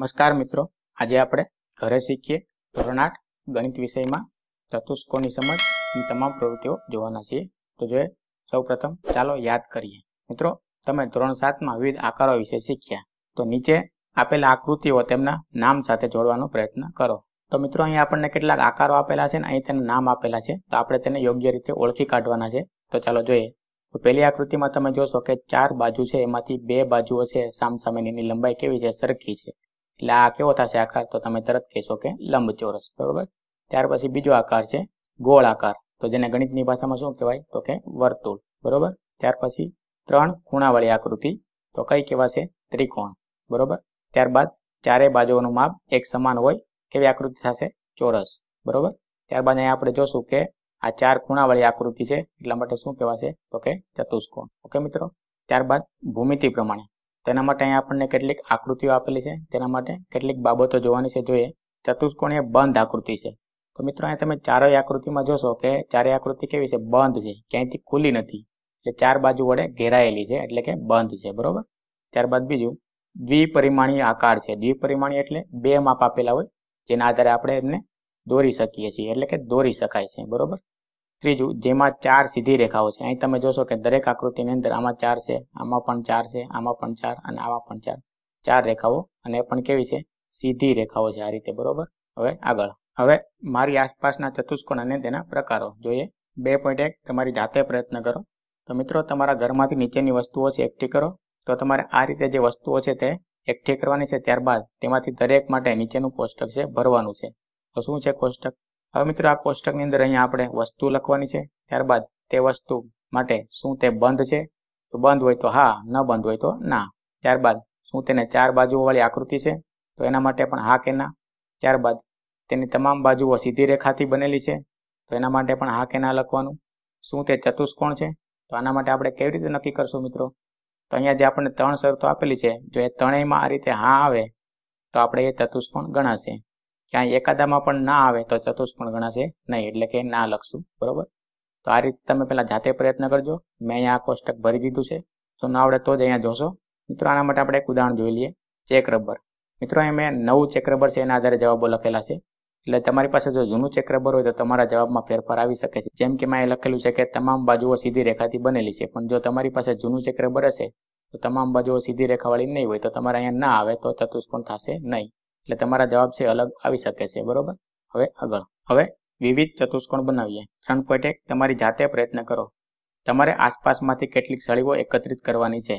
નમસ્કાર મિત્રો આજે આપણે ઘરે શીખીએ ધોરણ આઠ ગણિત વિષયમાં ચતુષ્કોની સમજની તમામ પ્રવૃત્તિઓ જોવાના છીએ તો જોઈએ સૌ ચાલો યાદ કરીએ મિત્રો તમે ધોરણ સાતમાં વિવિધ આકારો વિશે શીખ્યા તો નીચે આપેલા આકૃતિઓ તેમના નામ સાથે જોડવાનો પ્રયત્ન કરો તો મિત્રો અહીં આપણને કેટલાક આકારો આપેલા છે અને અહીં તેના નામ આપેલા છે તો આપણે તેને યોગ્ય રીતે ઓળખી કાઢવાના છે તો ચાલો જોઈએ તો પહેલી આકૃતિમાં તમે જોશો કે ચાર બાજુ છે એમાંથી બે બાજુઓ છે સામસામેની લંબાઈ કેવી છે સરખી છે એટલે આ કેવો થશે આકાર તો તમે તરત કહેશો કે લંબ ચોરસ બરોબર ત્યાર પછી બીજો આકાર છે ગોળ આકાર તો જેને ગણિતની ભાષામાં શું કહેવાય તો કે વર્તુળ બરાબર ત્યાર પછી ત્રણ ખૂણાવાળી આકૃતિ તો કઈ કહેવાશે ત્રિકોણ બરોબર ત્યારબાદ ચારે બાજુઓનું માપ એક સમાન હોય એવી આકૃતિ થશે ચોરસ બરાબર ત્યારબાદ અહીંયા આપણે જોશું કે આ ચાર ખૂણાવાળી આકૃતિ છે એટલા માટે શું કહેવાશે તો કે ચતુષ્કોણ ઓકે મિત્રો ત્યારબાદ ભૂમિતિ પ્રમાણે તેના માટે અહીંયા આપણને કેટલીક આકૃતિઓ આપેલી છે તેના માટે કેટલીક બાબતો જોવાની છે જોઈએ ચતુષ્કોણીય બંધ આકૃતિ છે તો મિત્રો અહીંયા તમે ચારેય આકૃતિમાં જોશો કે ચારેય આકૃતિ કેવી છે બંધ છે ક્યાંયથી ખુલ્લી નથી એટલે ચાર બાજુ વડે ઘેરાયેલી છે એટલે કે બંધ છે બરોબર ત્યારબાદ બીજું દ્વિપરિમાણીય આકાર છે દ્વિપરિમાણીય એટલે બે માપ આપેલા હોય જેના આધારે આપણે એમને દોરી શકીએ છીએ એટલે કે દોરી શકાય છે બરોબર ત્રીજું જેમાં ચાર સીધી રેખાઓ છે અહીં તમે જોશો કે દરેક આકૃતિની અંદર આમાં ચાર છે આમાં પણ ચાર છે આમાં પણ ચાર અને આમાં પણ ચાર ચાર રેખાઓ અને એ પણ કેવી છે સીધી રેખાઓ છે આ રીતે બરોબર હવે આગળ હવે મારી આસપાસના ચતુષ્કોણ અને તેના પ્રકારો જોઈએ બે પોઈન્ટ એક તમારી જાતે પ્રયત્ન કરો તો મિત્રો તમારા ઘરમાંથી નીચેની વસ્તુઓ છે એકઠી કરો તો તમારે આ રીતે જે વસ્તુઓ છે તે એકઠી કરવાની છે ત્યારબાદ તેમાંથી દરેક માટે નીચેનું કોષ્ટક છે ભરવાનું છે તો શું છે કોષ્ટક હવે મિત્રો આ કોષ્ટકની અંદર અહીંયા આપણે વસ્તુ લખવાની છે ત્યારબાદ તે વસ્તુ માટે શું તે બંધ છે તો બંધ હોય તો હા ન બંધ હોય તો ના ત્યારબાદ શું તેને ચાર બાજુઓવાળી આકૃતિ છે તો એના માટે પણ હા કે ના ત્યારબાદ તેની તમામ બાજુઓ સીધી રેખાથી બનેલી છે તો એના માટે પણ હા કે ના લખવાનું શું તે ચતુષ્કોણ છે તો આના માટે આપણે કેવી રીતે નક્કી કરશું મિત્રો તો અહીંયા જે આપણને ત્રણ શરતો આપેલી છે જો એ ત્રણેયમાં આ રીતે હા આવે તો આપણે એ ચતુષ્કોણ ગણાશે ક્યાંય એકાદામાં પણ ના આવે તો ચતુષ્કોણ ગણાશે નહીં એટલે કે ના લખશું બરાબર તો આ રીતે તમે પહેલાં જાતે પ્રયત્ન કરજો મેં અહીંયા કોષ્ટક ભરી દીધું છે તો ના આવડે તો જ અહીંયા જોશો મિત્રો આના માટે આપણે એક ઉદાહરણ જોઈ લઈએ ચેક રબર મિત્રો અહીં મેં નવું ચેક રબર છે એના આધારે જવાબો લખેલા છે એટલે તમારી પાસે જો જૂનું ચેક રબર હોય તો તમારા જવાબમાં ફેરફાર આવી શકે છે જેમ કે મેં લખેલું છે કે તમામ બાજુઓ સીધી રેખાથી બનેલી છે પણ જો તમારી પાસે જૂનું ચેક રબર હશે તો તમામ બાજુઓ સીધી રેખાવાળી નહીં હોય તો તમારે અહીંયા ના આવે તો ચતુષ્કોણ થશે નહીં એટલે તમારા જવાબ છે અલગ આવી શકે છે બરોબર હવે આગળ હવે વિવિધ ચતુષ્કોણ બનાવીએ ત્રણ પોઈન્ટ એક તમારી જાતે પ્રયત્ન કરો તમારે આસપાસમાંથી કેટલીક સળીઓ એકત્રિત કરવાની છે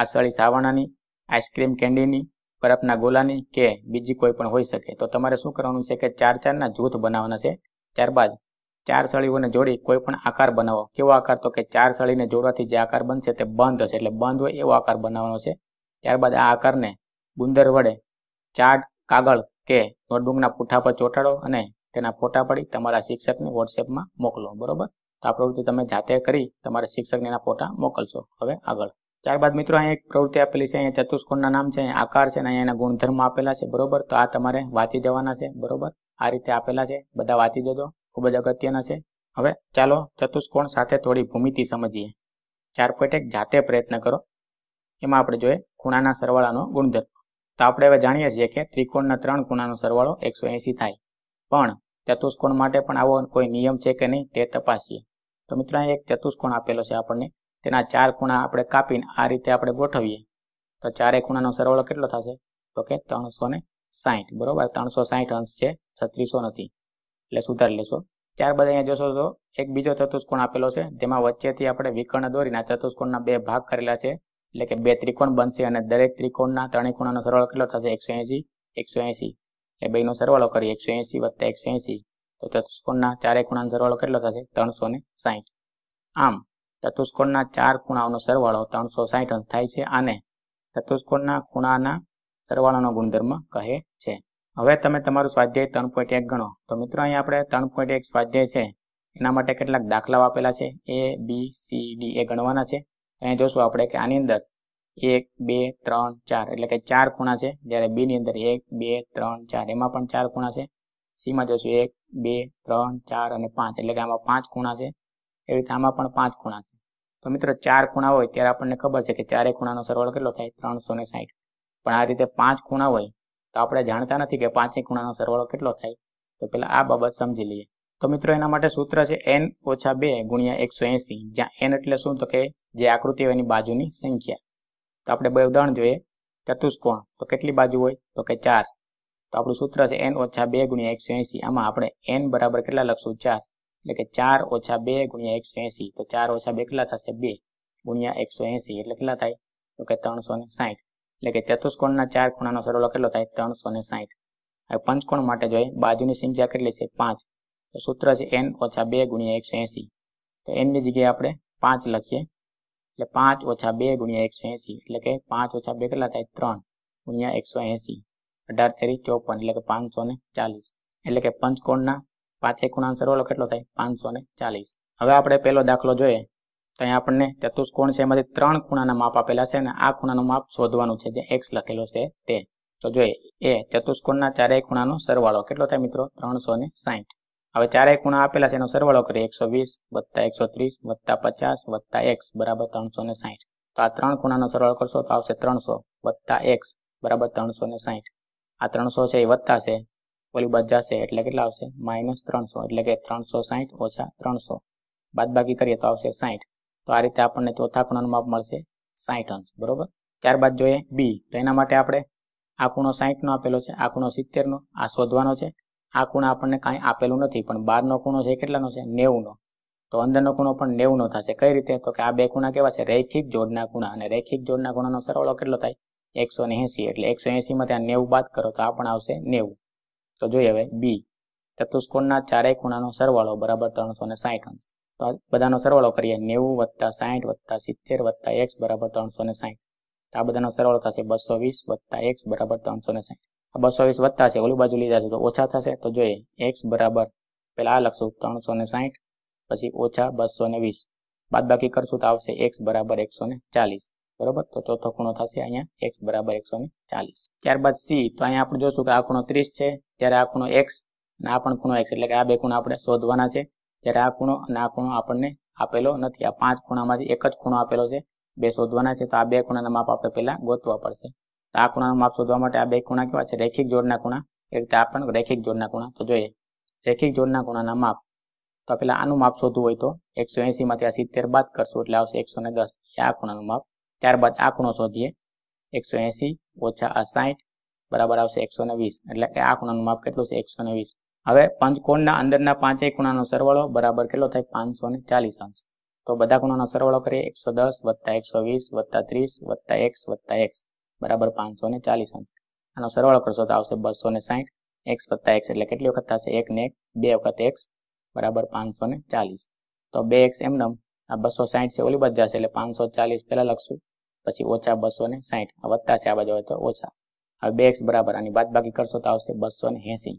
આ સળી સાવાણાની આઈસ્ક્રીમ કેન્ડીની બરફના ગોલાની કે બીજી કોઈ પણ હોઈ શકે તો તમારે શું કરવાનું છે કે ચાર ચારના જૂથ બનાવવાના છે ત્યારબાદ ચાર સળીઓને જોડી કોઈ પણ આકાર બનાવો કેવો આકાર તો કે ચાર સળીને જોડવાથી જે આકાર બનશે તે બંધ હશે એટલે બંધ હોય એવો આકાર બનાવવાનો છે ત્યારબાદ આ આકારને ગુંદર વડે ચાટ કાગળ કે નોટબુકના પુઠ્ઠા પર ચોંટાડો અને તેના ફોટા પડી તમારા શિક્ષકને વોટ્સએપમાં મોકલો બરોબર તો આ પ્રવૃત્તિ તમે જાતે કરી તમારા શિક્ષકને એના ફોટા મોકલશો હવે આગળ ત્યારબાદ મિત્રો અહીંયા એક પ્રવૃત્તિ આપેલી છે અહીંયા ચતુષ્કોણના નામ છે અહીંયા આકાર છે અને અહીંયા એના ગુણધર્મ આપેલા છે બરોબર તો આ તમારે વાંચી જવાના છે બરોબર આ રીતે આપેલા છે બધા વાંચી જજો ખૂબ જ અગત્યના છે હવે ચાલો ચતુષ્કોણ સાથે થોડી ભૂમિતિ સમજીએ ચાર પોઈન્ટ એક જાતે પ્રયત્ન કરો એમાં આપણે જોઈએ ખૂણાના સરવાળાનો ગુણધર્મ તો આપણે હવે જાણીએ છીએ કે ત્રિકોણના ત્રણ ખૂણાનો સરવાળો એકસો એંસી થાય પણ ચતુષ્કોણ માટે પણ આવો કોઈ નિયમ છે કે નહીં તે તપાસીએ તો મિત્રો એક ચતુષ્કોણ આપેલો છે આપણને તેના ચાર ખૂણા આપણે કાપીને આ રીતે આપણે ગોઠવીએ તો ચારેય ખૂણાનો સરવાળો કેટલો થશે તો કે ત્રણસો ને સાહીઠ બરોબર ત્રણસો સાહીઠ અંશ છે છત્રીસો નથી એટલે સુધારી લેશો ત્યારબાદ અહીંયા જોશો તો એક બીજો ચતુષ્કોણ આપેલો છે જેમાં વચ્ચેથી આપણે વિકર્ણ દોરીને આ ચતુષ્કોણના બે ભાગ કરેલા છે એટલે કે બે ત્રિકોણ બનશે અને દરેક ત્રિકોણના ત્રણે ખૂણાનો સરવાળો કેટલો થશે એકસો એંસી એકસો એંસી એટલે બેનો સરવાળો કરીએ એકસો એંસી વત્તા એકસો એંસી તો ચતુષ્કોણના ચારે ખૂણાનો સરવાળો કેટલો થશે ત્રણસો ને સાહીઠ આમ ચતુષ્કોણના ચાર ખૂણાઓનો સરવાળો ત્રણસો સાહીઠ અંશ થાય છે આને ચતુષ્કોણના ખૂણાના સરવાળાનો ગુણધર્મ કહે છે હવે તમે તમારું સ્વાધ્યાય ત્રણ પોઈન્ટ એક ગણો તો મિત્રો અહીંયા આપણે ત્રણ પોઈન્ટ એક સ્વાધ્યાય છે એના માટે કેટલાક દાખલાઓ આપેલા છે એ બી સી ડી એ ગણવાના છે અહીંયા જોશું આપણે કે આની અંદર એક બે ત્રણ ચાર એટલે કે ચાર ખૂણા છે જ્યારે બીની અંદર એક બે ત્રણ ચાર એમાં પણ ચાર ખૂણા છે સીમાં જોશું એક બે ત્રણ ચાર અને પાંચ એટલે કે આમાં પાંચ ખૂણા છે એવી રીતે આમાં પણ પાંચ ખૂણા છે તો મિત્રો ચાર ખૂણા હોય ત્યારે આપણને ખબર છે કે ચારે ખૂણાનો સરવાળો કેટલો થાય ત્રણસો ને સાઈઠ પણ આ રીતે પાંચ ખૂણા હોય તો આપણે જાણતા નથી કે પાંચે ખૂણાનો સરવાળો કેટલો થાય તો પેલા આ બાબત સમજી લઈએ તો મિત્રો એના માટે સૂત્ર છે એન ઓછા બે ગુણ્યા એકસો એંસી જ્યાં એન એટલે શું તો કે જે આકૃતિ હોય એની બાજુની સંખ્યા તો આપણે બે ઉદાહરણ જોઈએ ચતુષ્કોણ તો કેટલી બાજુ હોય તો કે ચાર તો આપણું સૂત્ર છે એન ઓછા બે ગુણ્યા એકસો એંસી આમાં આપણે એન બરાબર કેટલા લખશું ચાર એટલે કે ચાર ઓછા બે ગુણ્યા એકસો એંસી તો ચાર ઓછા બે કેટલા થશે બે ગુણ્યા એકસો એંસી એટલે કેટલા થાય તો કે ત્રણસો ને સાહીઠ એટલે કે ચતુષ્કોણના ચાર ખૂણાનો સરવાળો કેટલો થાય ત્રણસો ને સાહીઠ હવે પંચકોણ માટે જોઈએ બાજુની સંખ્યા કેટલી છે પાંચ તો સૂત્ર છે એન ઓછા બે ગુણ્યા એકસો એંસી તો એનની જગ્યાએ આપણે પાંચ લખીએ એટલે પાંચ ઓછા બે ગુણ્યા એકસો એંસી એટલે કે પાંચ ઓછા બે કેટલા થાય ત્રણ ગુણ્યા એકસો એંસી અઢાર તેરી ચોપન એટલે કે પાંચસો ને ચાલીસ એટલે કે પંચકોણના પાંચે ખૂણાનો સરવાળો કેટલો થાય પાંચસો ને ચાલીસ હવે આપણે પહેલો દાખલો જોઈએ તો અહીંયા આપણને ચતુષ્કોણ છે એમાંથી ત્રણ ખૂણાના માપ આપેલા છે અને આ ખૂણાનું માપ શોધવાનું છે જે એક્સ લખેલો છે તે તો જોઈએ એ ચતુષ્કોણના ચારેય ખૂણાનો સરવાળો કેટલો થાય મિત્રો ત્રણસો ને સાહીઠ હવે ચારેય ખૂણા આપેલા છે એનો સરવાળો કરીએ એકસો વીસ વત્તા એકસો ત્રીસ વત્તા પચાસ વત્તા એક્સ બરાબર ત્રણસો ને સાહીઠ તો આ ત્રણ ખૂણાનો સરવાળો કરશો તો આવશે ત્રણસો વત્તા એક્સ બરાબર ત્રણસો ને સાહીઠ આ ત્રણસો છે એ વત્તા છે ઓલી બાદ જશે એટલે કેટલા આવશે માઇનસ ત્રણસો એટલે કે ત્રણસો સાહીઠ ઓછા ત્રણસો બાદબાકી કરીએ તો આવશે સાહીઠ તો આ રીતે આપણને ચોથા ખૂણાનું માપ મળશે સાહીઠ અંશ બરોબર ત્યારબાદ જોઈએ બી તો એના માટે આપણે આ ખૂણો સાહીઠનો આપેલો છે આ ખૂણો સિત્તેરનો આ શોધવાનો છે આ ખૂણો આપણને કાંઈ આપેલું નથી પણ બારનો ખૂણો છે કેટલાનો છે નેવુંનો તો અંદરનો ખૂણો પણ નેવુંનો થશે કઈ રીતે તો કે આ બે ખૂણા કેવા છે રૈખિક જોડના ખૂણા અને રૈખિક જોડના ખૂણાનો સરવાળો કેટલો થાય એકસો ને એંસી એટલે એકસો એંસીમાં ત્યાં નેવું બાદ કરો તો આ પણ આવશે નેવું તો જોઈએ હવે બી ચતુષ્કોણના ચારેય ખૂણાનો સરવાળો બરાબર ત્રણસો ને સાઠ અંશ તો બધાનો સરવાળો કરીએ નેવું વત્તા સાઠ વત્તા સિત્તેર વત્તા એક્સ બરાબર ત્રણસો ને સાઠ આ બધાનો સરવાળો થશે બસો વીસ વત્તા એક્સ બરાબર ત્રણસો ને સાઠ બસો વીસ વધતા છે ઓલી બાજુ લીધા છે તો ઓછા થશે તો જોઈએ એક્સ બરાબર પેલા આ લખશું ત્રણસો ને સાહીઠ પછી ઓછા બસો ને વીસ બાદ બાકી કરશું તો આવશે એક્સ બરાબર એકસો ને ચાલીસ બરોબર તો ચોથો ખૂણો થશે અહીંયા એક્સ બરાબર એકસો ને ચાલીસ ત્યારબાદ સી તો અહીંયા આપણે જોશું કે આ ખૂણો ત્રીસ છે ત્યારે આ ખૂણો એક્સ અને આ પણ ખૂણો એક્સ એટલે કે આ બે ખૂણો આપણે શોધવાના છે ત્યારે આ ખૂણો અને આ ખૂણો આપણને આપેલો નથી આ પાંચ ખૂણામાંથી એક જ ખૂણો આપેલો છે બે શોધવાના છે તો આ બે ખૂણાના માપ આપણે પહેલાં ગોતવા પડશે તો આ ખૂણાનું માપ શોધવા માટે આ બે ખૂણા કેવા છે રેખિક જોડના ખૂણા એ રીતે આ પણ રેખિક જોડના ખૂણા તો જોઈએ રેખિક જોડના ખૂણાના માપ તો પેલા આનું માપ શોધવું હોય તો એકસો એંસીમાંથી આ સિત્તેર બાદ કરશું એટલે આવશે એકસો ને દસ આ ખૂણાનું માપ ત્યારબાદ આ ખૂણો શોધીએ એકસો એંસી ઓછા આ સાહીઠ બરાબર આવશે એકસો ને વીસ એટલે કે આ ખૂણાનું માપ કેટલું છે એકસો ને વીસ હવે પંચકોણના અંદરના પાંચેય ખૂણાનો સરવાળો બરાબર કેટલો થાય પાંચસો ને ચાલીસ અંશ તો બધા ખૂણાનો સરવાળો કરીએ એકસો દસ વત્તા એકસો વીસ વત્તા ત્રીસ વત્તા એક્સ વત્તા એક્સ બરાબર પાંચસો ને ચાલીસ અંશ આનો સરવાળો કરશો તો આવશે બસો ને સાહીઠ એક્સ વત્તા એક્સ એટલે કેટલી વખત થશે એક ને એક બે વખત એક્સ બરાબર પાંચસો ને ચાલીસ તો બે એક્સ એમનમ આ બસો સાહીઠ છે ઓલી બાજુ જશે એટલે પાંચસો ચાલીસ પહેલાં લખશું પછી ઓછા બસો ને સાહીઠ વધતા છે આ બાજુ હોય તો ઓછા હવે બે એક્સ બરાબર આની બાદ બાકી કરશો તો આવશે બસો ને એસી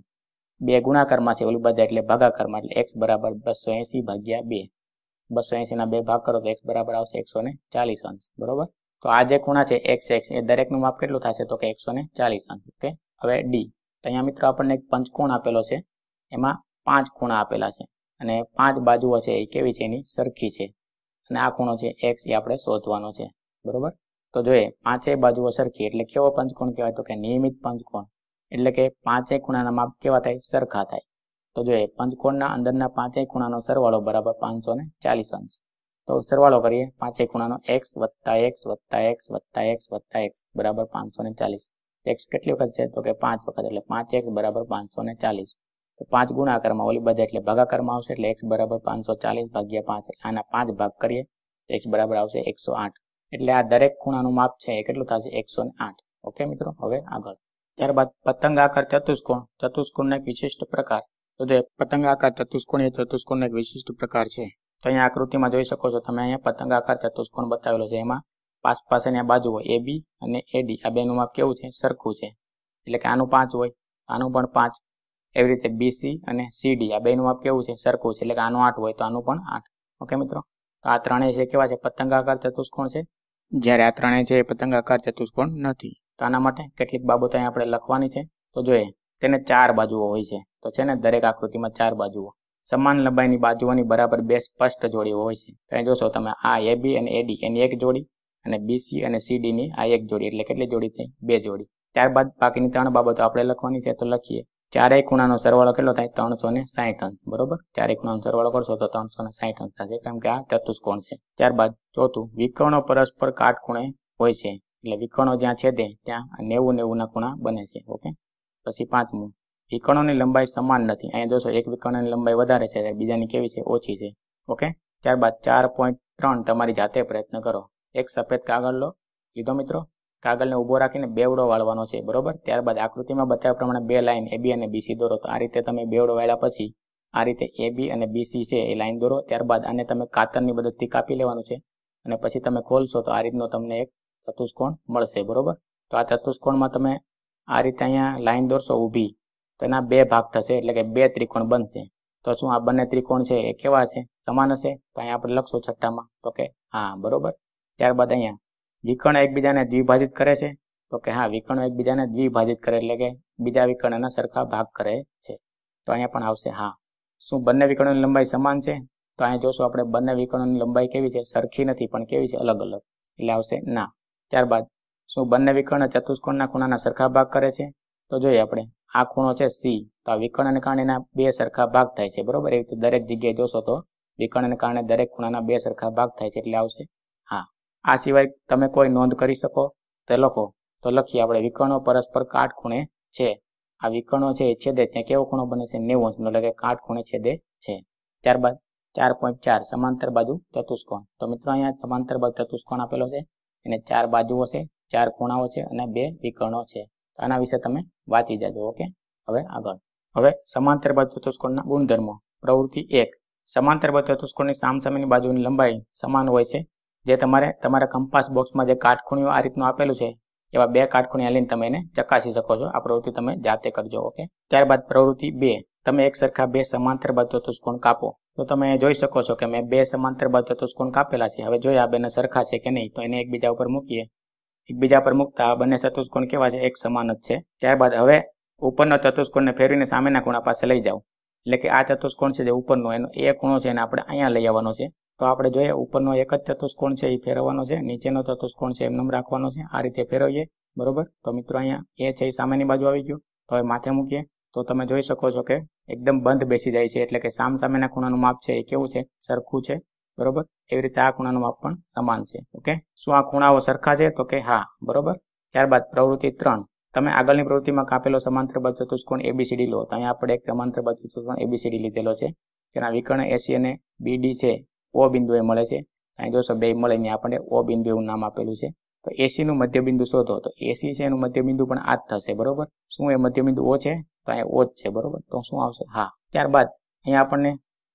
બે ગુણાકારમાં છે ઓલી બધા એટલે ભાગાકારમાં એટલે એક્સ બરાબર બસો એસી ભાગ્યા બે બસો એસીના બે ભાગ કરો તો એક્સ બરાબર આવશે એકસો ને ચાલીસ અંશ બરોબર તો આ જે ખૂણા છે એક્સ એક્સ એ દરેકનું માપ કેટલું થશે તો કે એકસો ને ચાલીસ અંશ ઓકે હવે ડી તો અહીંયા મિત્રો આપણને એક પંચકોણ આપેલો છે એમાં પાંચ ખૂણા આપેલા છે અને પાંચ બાજુઓ છે એ કેવી છે એની સરખી છે અને આ ખૂણો છે એક્સ એ આપણે શોધવાનો છે બરોબર તો જોઈએ પાંચે બાજુઓ સરખી એટલે કેવો પંચકોણ કહેવાય તો કે નિયમિત પંચકોણ એટલે કે પાંચેય ખૂણાના માપ કેવા થાય સરખા થાય તો જોઈએ પંચકોણના અંદરના પાંચેય ખૂણાનો સરવાળો બરાબર પાંચસો ને ચાલીસ અંશ તો સરવાળો કરીએ પાંચ એક ખૂણાનો એક્સ વત્તા એક્સ વત્તા એક્સ વત્તા એક્સ વત્તા એક્સ બરાબર પાંચસો ને ચાલીસ એક્સ કેટલી વખત છે તો કે પાંચ વખત એટલે પાંચ એક્સ બરાબર પાંચસો ને ચાલીસ તો પાંચ ગુણાકારમાં ઓલી બધા એટલે ભાગાકારમાં આવશે એટલે એક્સ બરાબર પાંચસો ચાલીસ ભાગ્યા પાંચ આના પાંચ ભાગ કરીએ એક્સ બરાબર આવશે એકસો આઠ એટલે આ દરેક ખૂણાનું માપ છે એ કેટલું થશે એકસો ને આઠ ઓકે મિત્રો હવે આગળ ત્યારબાદ પતંગ આકાર ચતુષ્કોણ ચતુષ્કોણનો એક વિશિષ્ટ પ્રકાર તો જે પતંગ આકાર ચતુષ્કોણ એ ચતુષ્કોણનો એક વિશિષ્ટ પ્રકાર છે તો અહીંયા આકૃતિમાં જોઈ શકો છો તમે અહીંયા પતંગ આકાર ચતુષ્કોણ બતાવેલો છે એમાં પાસ પાસેની આ બાજુ હોય એ બી અને એ ડી આ બેનું માપ કેવું છે સરખું છે એટલે કે આનું પાંચ હોય આનું પણ પાંચ એવી રીતે બીસી અને સીડી આ બેનું માપ કેવું છે સરખું છે એટલે કે આનું આઠ હોય તો આનું પણ આઠ ઓકે મિત્રો તો આ ત્રણેય છે કેવા છે પતંગ આકાર ચતુષ્કોણ છે જ્યારે આ ત્રણેય છે એ પતંગાકાર ચતુષ્કોણ નથી તો આના માટે કેટલીક બાબતો અહીં આપણે લખવાની છે તો જોઈએ તેને ચાર બાજુઓ હોય છે તો છે ને દરેક આકૃતિમાં ચાર બાજુઓ સમાન લંબાઈની બાજુઓની બરાબર બે સ્પષ્ટ જોડીઓ હોય છે ત્યાં જોશો તમે આ એ બી અને એડી એની એક જોડી અને બીસી અને સીડીની આ એક જોડી એટલે કેટલી જોડી થઈ બે જોડી ત્યારબાદ બાકીની ત્રણ બાબતો આપણે લખવાની છે તો લખીએ ચારેય ખૂણાનો સરવાળો કેટલો થાય ત્રણસો ને સાહીઠ અંશ બરોબર ચારેય ખૂણાનો સરવાળો કરશો તો ત્રણસો ને સાહીઠ અંશ થશે કેમ કે આ ચતુષ્કોણ છે ત્યારબાદ ચોથું વિકર્ણો પરસ્પર કાટખૂણે હોય છે એટલે વિકર્ણો જ્યાં છે તે ત્યાં નેવું નેવું ના ખૂણા બને છે ઓકે પછી પાંચમું વિકણોની લંબાઈ સમાન નથી અહીંયા જોશો એક વિકર્ણની લંબાઈ વધારે છે બીજાની કેવી છે ઓછી છે ઓકે ત્યારબાદ ચાર પોઈન્ટ ત્રણ તમારી જાતે પ્રયત્ન કરો એક સફેદ કાગળ લો લીધો મિત્રો કાગળને ઊભો રાખીને બેવડો વાળવાનો છે બરોબર ત્યારબાદ આકૃતિમાં બતાવ્યા પ્રમાણે બે લાઇન એબી અને બીસી દોરો તો આ રીતે તમે બેવડો વાળ્યા પછી આ રીતે એબી અને બીસી છે એ લાઇન દોરો ત્યારબાદ આને તમે કાતરની મદદથી કાપી લેવાનું છે અને પછી તમે ખોલશો તો આ રીતનો તમને એક ચતુષ્કોણ મળશે બરોબર તો આ ચતુષ્કોણમાં તમે આ રીતે અહીંયા લાઇન દોરશો ઊભી તો એના બે ભાગ થશે એટલે કે બે ત્રિકોણ બનશે તો શું આ બંને ત્રિકોણ છે એ કેવા છે સમાન હશે તો અહીંયા આપણે લખશું છઠ્ઠામાં તો કે હા બરોબર ત્યારબાદ અહીંયા વિકર્ણ એકબીજાને દ્વિભાજિત કરે છે તો કે હા વિકર્ણો એકબીજાને દ્વિભાજિત કરે એટલે કે બીજા વિકર્ણના સરખા ભાગ કરે છે તો અહીંયા પણ આવશે હા શું બંને વિકર્ણોની લંબાઈ સમાન છે તો અહીંયા જોશું આપણે બંને વિકર્ણોની લંબાઈ કેવી છે સરખી નથી પણ કેવી છે અલગ અલગ એટલે આવશે ના ત્યારબાદ શું બંને વિકર્ણ ચતુષ્કોણના ખૂણાના સરખા ભાગ કરે છે તો જોઈએ આપણે આ ખૂણો છે સી તો આ વિકર્ણને કારણે એના બે સરખા ભાગ થાય છે બરોબર એવી રીતે દરેક જગ્યાએ જોશો તો વિકર્ણને કારણે દરેક ખૂણાના બે સરખા ભાગ થાય છે એટલે આવશે હા આ સિવાય તમે કોઈ નોંધ કરી શકો તે લખો તો લખીએ આપણે વિકર્ણો પરસ્પર ખૂણે છે આ વિકર્ણો છે એ છેદે ત્યાં કેવો ખૂણો બને છે નેવું અંશનો એટલે કે કાટખૂણે છેદે છે ત્યારબાદ ચાર પોઈન્ટ ચાર સમાંતર બાજુ ચતુષ્કોણ તો મિત્રો અહીંયા સમાંતર બાજુ ચતુષ્કોણ આપેલો છે એને ચાર બાજુઓ છે ચાર ખૂણાઓ છે અને બે વિકર્ણો છે આના વિશે તમે વાંચી જાજો ઓકે હવે આગળ હવે સમાંતર બાજુ ચતુષ્કોણના ગુણધર્મો પ્રવૃત્તિ એક સમાંતર બાજુ ચતુષ્કોણની સામસામેની બાજુની લંબાઈ સમાન હોય છે જે તમારે તમારા કંપાસ બોક્સમાં જે કાટખૂણીઓ આ રીતનું આપેલું છે એવા બે કાટખૂણી લઈને તમે એને ચકાસી શકો છો આ પ્રવૃત્તિ તમે જાતે કરજો ઓકે ત્યારબાદ પ્રવૃત્તિ બે તમે એક સરખા બે સમાંતર બાજુ ચતુષ્કોણ કાપો તો તમે જોઈ શકો છો કે મેં બે સમાંતર બાજુ ચતુષ્કોણ કાપેલા છે હવે જોઈએ આ બેને સરખા છે કે નહીં તો એને એકબીજા ઉપર મૂકીએ એકબીજા પર મૂકતા આ બંને ચતુષ્કોણ કેવા છે એક સમાન જ છે ત્યારબાદ હવે ઉપરનો ચતુષ્કોણને ફેરવીને સામેના ખૂણા પાસે લઈ જાઓ એટલે કે આ ચતુષ્કોણ છે જે ઉપરનો એનો એ ખૂણો છે એને આપણે અહીંયા લઈ આવવાનો છે તો આપણે જોઈએ ઉપરનો એક જ ચતુષ્કોણ છે એ ફેરવવાનો છે નીચેનો ચતુષ્કોણ છે એમનેમ રાખવાનો છે આ રીતે ફેરવીએ બરોબર તો મિત્રો અહીંયા એ છે એ સામેની બાજુ આવી ગયું તો હવે માથે મૂકીએ તો તમે જોઈ શકો છો કે એકદમ બંધ બેસી જાય છે એટલે કે સામ સામેના ખૂણાનું માપ છે એ કેવું છે સરખું છે બરોબર એવી રીતે આ ખૂણાનું માપ પણ સમાન છે ઓકે શું આ ખૂણાઓ સરખા છે તો કે હા બરોબર ત્યારબાદ પ્રવૃત્તિ ત્રણ તમે આગળની પ્રવૃત્તિમાં કાપેલો સમાંતર બાજુ ચતુષ્કોણ એબીસીડી લો તો અહીંયા આપણે એક સમાંતર બાજુ ચતુષ્કોણ એબીસીડી લીધેલો છે તેના વિકર્ણ એસી અને બીડી છે ઓ બિંદુએ મળે છે અહીં જોશો બે મળે અહીંયા આપણે ઓ બિંદુ એવું નામ આપેલું છે તો એસીનું મધ્યબિંદુ શોધો તો એસી છે એનું મધ્યબિંદુ પણ આ જ થશે બરોબર શું એ મધ્યબિંદુ ઓ છે તો અહીંયા ઓ જ છે બરોબર તો શું આવશે હા ત્યારબાદ અહીંયા આપણને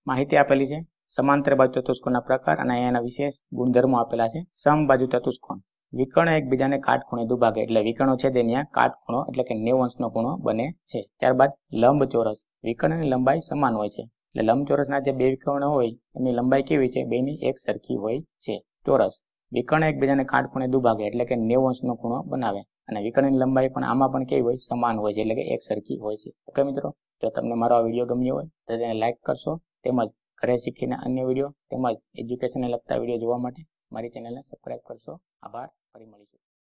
માહિતી આપેલી છે સમાંતર બાજુ ચતુષ્કોણના પ્રકાર અને એના વિશેષ ગુણધર્મો આપેલા છે સમ બાજુ ચતુષ્કોણ વિકર્ણ એકબીજાને કાટખૂણે દુભાગે એટલે વિકર્ણો છે તેની કાટખૂણો એટલે કે નેવ અંશનો ખૂણો બને છે ત્યારબાદ લંબ ચોરસ વિકર્ણની લંબાઈ સમાન હોય છે એટલે લંબ ચોરસના જે બે વિકર્ણો હોય એની લંબાઈ કેવી છે બેની એક સરખી હોય છે ચોરસ વિકર્ણ એકબીજાને કાટખૂણે દુભાગે એટલે કે નેવ અંશનો ખૂણો બનાવે અને વિકર્ણની લંબાઈ પણ આમાં પણ કેવી હોય સમાન હોય છે એટલે કે એક સરખી હોય છે ઓકે મિત્રો જો તમને મારો આ વિડીયો ગમ્યો હોય તો તેને લાઇક કરશો તેમજ ઘરે શીખીને અન્ય વિડીયો તેમજ એજ્યુકેશનને લગતા વિડીયો જોવા માટે મારી ચેનલને સબસ્ક્રાઈબ કરશો આભાર ફરી મળીશું